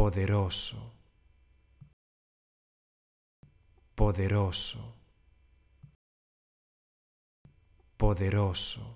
poderoso, poderoso, poderoso.